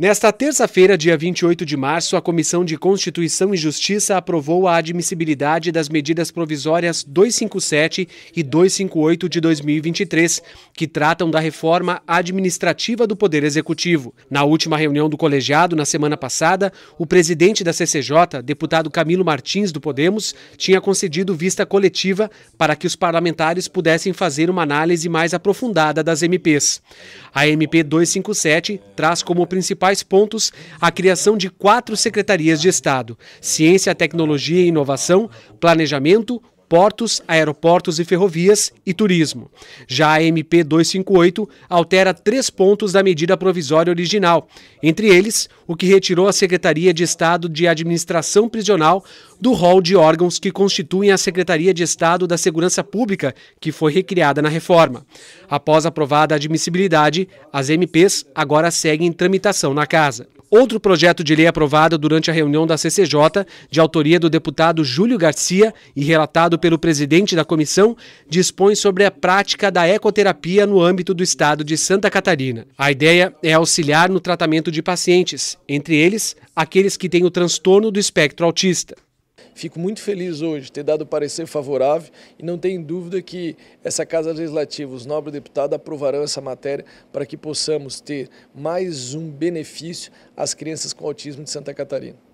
Nesta terça-feira, dia 28 de março, a Comissão de Constituição e Justiça aprovou a admissibilidade das medidas provisórias 257 e 258 de 2023, que tratam da reforma administrativa do Poder Executivo. Na última reunião do colegiado, na semana passada, o presidente da CCJ, deputado Camilo Martins do Podemos, tinha concedido vista coletiva para que os parlamentares pudessem fazer uma análise mais aprofundada das MPs. A MP 257 traz como principal principais pontos a criação de quatro secretarias de Estado: Ciência, Tecnologia e Inovação, Planejamento, portos, aeroportos e ferrovias e turismo. Já a MP 258 altera três pontos da medida provisória original, entre eles o que retirou a Secretaria de Estado de Administração Prisional do rol de órgãos que constituem a Secretaria de Estado da Segurança Pública, que foi recriada na reforma. Após aprovada a admissibilidade, as MPs agora seguem tramitação na Casa. Outro projeto de lei aprovado durante a reunião da CCJ, de autoria do deputado Júlio Garcia e relatado pelo presidente da comissão, dispõe sobre a prática da ecoterapia no âmbito do estado de Santa Catarina. A ideia é auxiliar no tratamento de pacientes, entre eles aqueles que têm o transtorno do espectro autista. Fico muito feliz hoje ter dado parecer favorável e não tenho dúvida que essa Casa Legislativa, os nobres deputados aprovarão essa matéria para que possamos ter mais um benefício às crianças com autismo de Santa Catarina.